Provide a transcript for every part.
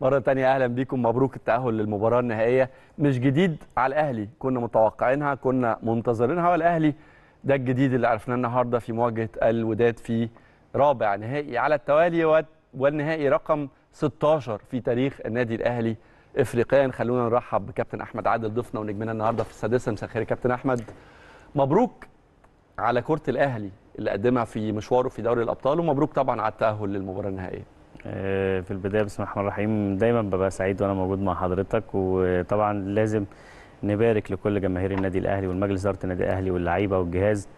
مرة تانية أهلا بيكم مبروك التأهل للمباراة النهائية مش جديد على الأهلي كنا متوقعينها كنا منتظرينها والأهلي ده الجديد اللي عرفناه النهاردة في مواجهة الوداد في رابع نهائي على التوالي والنهائي رقم 16 في تاريخ النادي الأهلي إفريقيا خلونا نرحب بكابتن أحمد عادل ضيفنا ونجمنا النهاردة في السادسة مساء الخير كابتن أحمد مبروك على كرة الأهلي اللي قدمها في مشواره في دوري الأبطال ومبروك طبعا على التأهل للمباراة النهائية آه، في البدايه بسم الله الرحمن الرحيم دايما ببقى سعيد وانا موجود مع حضرتك وطبعا لازم نبارك لكل جماهير النادي الاهلي والمجلس اداره النادي الاهلي واللعيبه والجهاز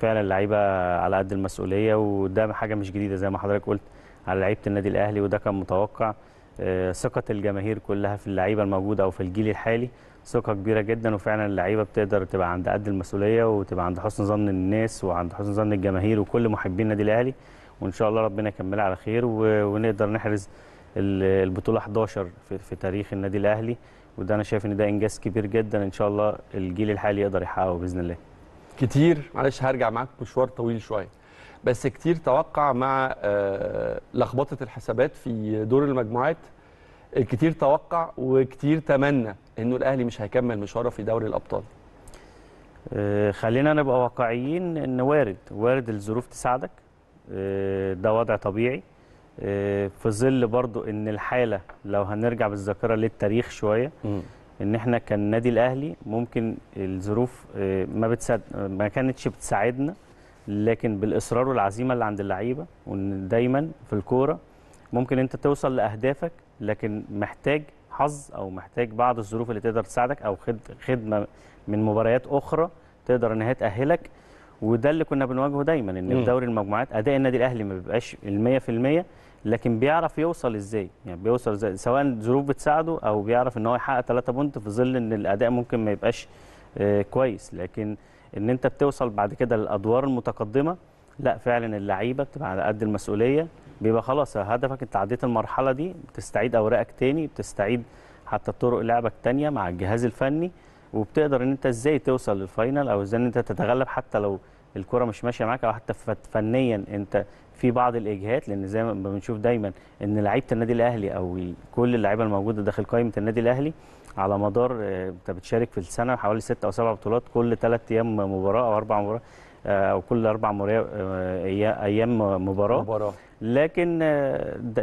فعلا اللعيبه على قد المسؤوليه وده حاجه مش جديده زي ما حضرتك قلت على لعيبه النادي الاهلي وده كان متوقع آه، ثقه الجماهير كلها في اللعيبه الموجوده او في الجيل الحالي ثقه كبيره جدا وفعلا اللعيبه بتقدر تبقى عند قد المسؤوليه وتبقى عند حسن ظن الناس وعند حسن ظن الجماهير وكل محبين النادي الاهلي وان شاء الله ربنا يكملها على خير ونقدر نحرز البطوله 11 في تاريخ النادي الاهلي وده انا شايف ان ده انجاز كبير جدا ان شاء الله الجيل الحالي يقدر يحققه باذن الله كتير معلش هرجع معاك مشوار طويل شويه بس كتير توقع مع آه، لخبطه الحسابات في دور المجموعات الكتير توقع وكتير تمنى انه الاهلي مش هيكمل مشواره في دوري الابطال آه، خلينا نبقى واقعيين ان وارد وارد الظروف تساعدك آه، ده وضع طبيعي آه، في ظل برضو ان الحاله لو هنرجع بالذاكره للتاريخ شويه ان احنا كان النادي الاهلي ممكن الظروف آه، ما بتساعد ما كانتش بتساعدنا لكن بالاصرار والعزيمه اللي عند اللعيبه وان دايما في الكوره ممكن انت توصل لاهدافك لكن محتاج حظ او محتاج بعض الظروف اللي تقدر تساعدك او خدمه من مباريات اخرى تقدر ان هي تاهلك وده اللي كنا بنواجهه دايما ان في دوري المجموعات اداء النادي الاهلي ما بيبقاش في 100% لكن بيعرف يوصل ازاي يعني بيوصل ازاي سواء ظروف بتساعده او بيعرف ان هو يحقق 3 بونت في ظل ان الاداء ممكن ما يبقاش آه، كويس لكن ان انت بتوصل بعد كده للادوار المتقدمه لا فعلا اللعيبه بتبقى على قد المسؤوليه بيبقى خلاص هدفك انت عديت المرحله دي بتستعيد اوراقك تاني بتستعيد حتى طرق لعبك تانية مع الجهاز الفني وبتقدر ان انت ازاي توصل للفاينل او ازاي ان انت تتغلب حتى لو الكره مش ماشيه معاك او حتى فنيا انت في بعض الاجهات لان زي ما بنشوف دايما ان لعيبه النادي الاهلي او كل اللعيبه الموجوده داخل قائمه النادي الاهلي على مدار آه، انت بتشارك في السنه حوالي ست او سبع بطولات كل ثلاث ايام مباراه او اربع مباراه آه، او كل اربع آه، ايام مباراه مباراه لكن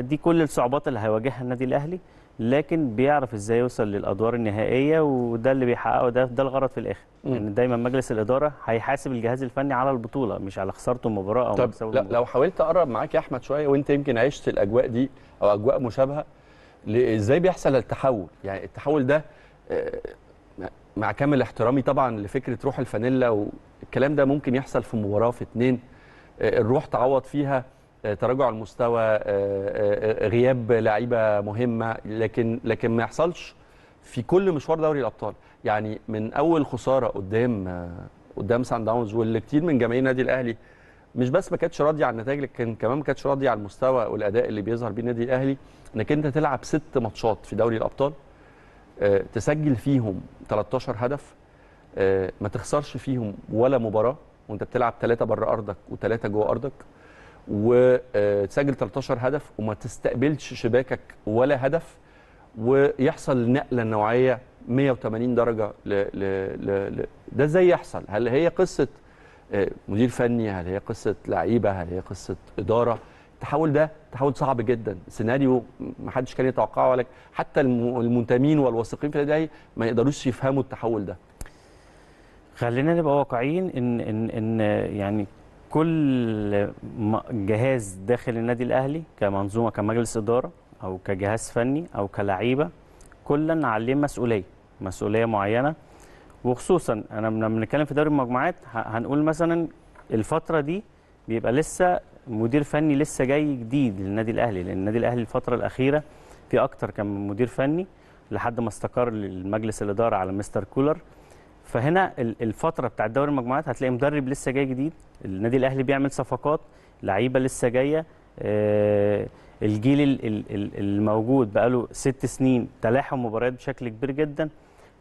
دي كل الصعوبات اللي هيواجهها النادي الاهلي لكن بيعرف ازاي يوصل للادوار النهائيه وده اللي بيحققه ده ده الغرض في الاخر ان يعني دايما مجلس الاداره هيحاسب الجهاز الفني على البطوله مش على خسارته المباراه او طب لا لو حاولت اقرب معاك يا احمد شويه وانت يمكن عشت الاجواء دي او اجواء مشابهه ازاي بيحصل التحول يعني التحول ده آه، مع كامل احترامي طبعا لفكره روح الفانيلا والكلام ده ممكن يحصل في مباراه في اتنين آه، الروح تعوض فيها تراجع المستوى آه، آه، آه، غياب لعيبه مهمه لكن لكن ما يحصلش في كل مشوار دوري الابطال يعني من اول خساره قدام قدام سان داونز واللي كتير من جماهير النادي الاهلي مش بس ما كانتش راضيه على النتائج لكن كمان ما كانتش راضيه على المستوى والاداء اللي بيظهر بيه النادي الاهلي انك انت تلعب ست ماتشات في دوري الابطال تسجل فيهم 13 هدف ما تخسرش فيهم ولا مباراه وانت بتلعب ثلاثه بره ارضك وثلاثه جوه ارضك وتسجل 13 هدف وما تستقبلش شباكك ولا هدف ويحصل نقله نوعيه 180 درجه ل... ل... ل... ل... ده ازاي يحصل؟ هل هي قصه آه، مدير فني؟ هل هي قصه لعيبه؟ هل هي قصه اداره؟ التحول ده تحول صعب جدا سيناريو ما حدش كان يتوقعه ولا حتى المنتمين والواثقين في النادي ما يقدروش يفهموا التحول ده خلينا نبقى واقعيين ان ان ان يعني كل جهاز داخل النادي الاهلي كمنظومه كمجلس اداره او كجهاز فني او كلعيبه كلا عليه مسؤوليه مسؤوليه معينه وخصوصا انا لما بنتكلم في دوري المجموعات هنقول مثلا الفتره دي بيبقى لسه مدير فني لسه جاي جديد للنادي الاهلي لان النادي الاهلي الفتره الاخيره في اكتر كان من مدير فني لحد ما استقر المجلس الاداره على مستر كولر فهنا الفتره بتاع دوري المجموعات هتلاقي مدرب لسه جاي جديد النادي الاهلي بيعمل صفقات لعيبه لسه جايه آه، الجيل الموجود بقاله ست سنين تلاحم مباريات بشكل كبير جدا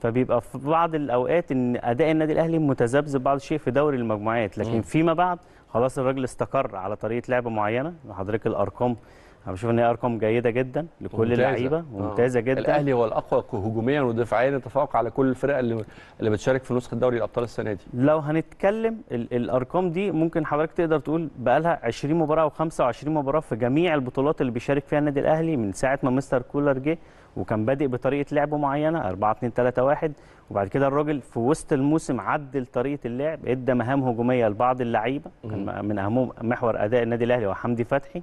فبيبقى في بعض الاوقات ان اداء النادي الاهلي متذبذب بعض الشيء في دوري المجموعات لكن فيما بعد خلاص الراجل استقر على طريقه لعب معينه حضرتك الارقام انا بشوف ان هي ارقام جيده جدا لكل اللعيبه آه. ممتازه جدا الاهلي هو الاقوى هجوميا ودفاعيا يتفوق على كل الفرق اللي اللي بتشارك في نسخه دوري الابطال السنه دي لو هنتكلم ال الارقام دي ممكن حضرتك تقدر تقول بقى لها 20 مباراه او 25 مباراه في جميع البطولات اللي بيشارك فيها النادي الاهلي من ساعه ما مستر كولر جه وكان بادئ بطريقه لعب معينه 4 2 3 1 وبعد كده الراجل في وسط الموسم عدل طريقه اللعب ادى مهام هجوميه لبعض اللعيبه كان من اهمهم محور اداء النادي الاهلي وحمدي فتحي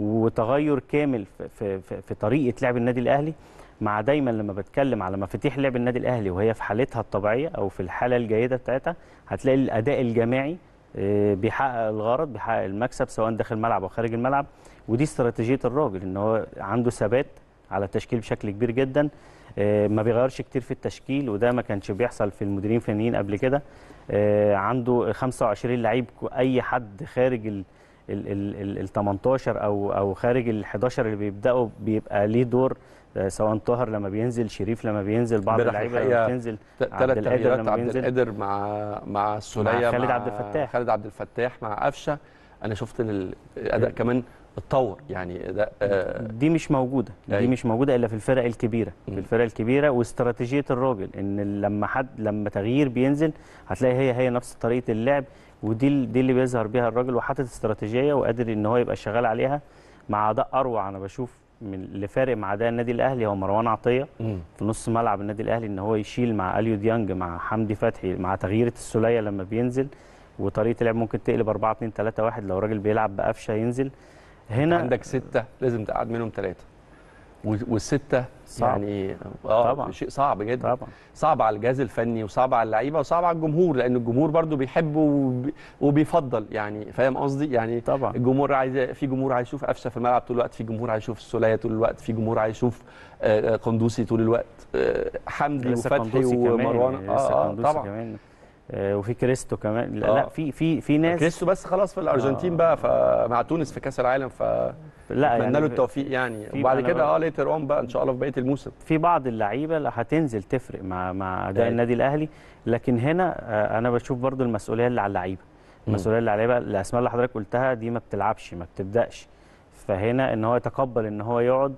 وتغير كامل في, في, في طريقه لعب النادي الاهلي مع دايما لما بتكلم على مفاتيح لعب النادي الاهلي وهي في حالتها الطبيعيه او في الحاله الجيده بتاعتها هتلاقي الاداء الجماعي آه، بيحقق الغرض بيحقق المكسب سواء داخل الملعب او خارج الملعب ودي استراتيجيه الراجل ان هو عنده ثبات على التشكيل بشكل كبير جدا آه، ما بيغيرش كتير في التشكيل وده ما كانش بيحصل في المديرين الفنيين قبل كده آه، عنده 25 لعيب اي حد خارج ال 18 او او خارج ال 11 اللي بيبداوا بيبقى ليه دور آه، سواء طاهر لما بينزل شريف لما بينزل بعض اللعيبه اللي بتنزل ثلاث تغييرات عبد القادر مع مع السوليه مع خالد عبد الفتاح خالد عبد الفتاح مع قفشه انا شفت الاداء كمان اتطور يعني ده آه دي مش موجوده دي أي. أيوة. مش موجوده الا في الفرق الكبيره م. في الفرق الكبيره واستراتيجيه الراجل ان لما حد لما تغيير بينزل هتلاقي هي هي نفس طريقه اللعب ودي دي اللي بيظهر بيها الراجل وحاطط استراتيجيه وقادر ان هو يبقى شغال عليها مع اداء اروع انا بشوف من اللي فارق مع ده النادي الاهلي هو مروان عطيه م. في نص ملعب النادي الاهلي ان هو يشيل مع اليو ديانج مع حمدي فتحي مع تغييره السوليه لما بينزل وطريقه اللعب ممكن تقلب 4 2 3 1 لو الراجل بيلعب بقفشه ينزل هنا عندك سته لازم تقعد منهم ثلاثه والسته صعب. يعني اه طبعا. شيء صعب جدا طبعا. صعب على الجهاز الفني وصعب على اللعيبه وصعب على الجمهور لان الجمهور برده بيحب وبيفضل يعني فاهم قصدي يعني طبعا. الجمهور عايز في جمهور عايز يشوف قفشه في الملعب طول الوقت في جمهور عايز يشوف السوليه طول الوقت في جمهور عايز يشوف آه، قندوسي طول الوقت آه، حمدي وفتحي ومروان اه, آه طبعا كمان. آه، وفي كريستو كمان لا, آه. لا في في في ناس كريستو بس خلاص في الارجنتين آه. بقى فمع تونس في كاس العالم ف لا يعني له التوفيق يعني وبعد كده اه ليتر اون بقى ان شاء الله في بقيه الموسم في بعض اللعيبه هتنزل تفرق مع مع اداء أيوة. النادي الاهلي لكن هنا آه، انا بشوف برضو المسؤوليه اللي على اللعيبه المسؤوليه اللي على اللعيبه الاسماء اللي حضرتك قلتها دي ما بتلعبش ما بتبداش فهنا ان هو يتقبل ان هو يقعد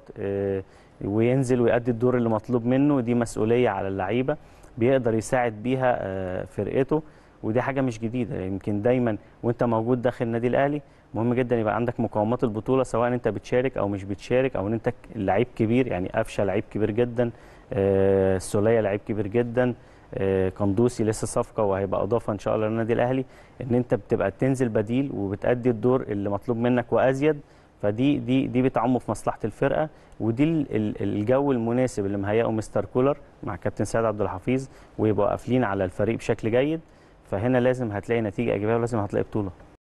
وينزل ويأدي الدور اللي مطلوب منه دي مسؤوليه على اللعيبه بيقدر يساعد بيها آه، فرقته ودي حاجه مش جديده يمكن دايما وانت موجود داخل النادي الاهلي مهم جدا يبقى عندك مقاومات البطوله سواء انت بتشارك او مش بتشارك او ان انت لعيب كبير يعني قفشه لعيب كبير جدا السوليه آه، لعيب كبير جدا آه، قندوسي لسه صفقه وهيبقى اضافه ان شاء الله للنادي الاهلي ان انت بتبقى تنزل بديل وبتادي الدور اللي مطلوب منك وازيد فدي دي دي بتعم في مصلحه الفرقه ودي الجو المناسب اللي مهيئه مستر كولر مع كابتن سيد عبد الحفيظ ويبقوا قافلين على الفريق بشكل جيد فهنا لازم هتلاقي نتيجه ايجابيه ولازم هتلاقي بطوله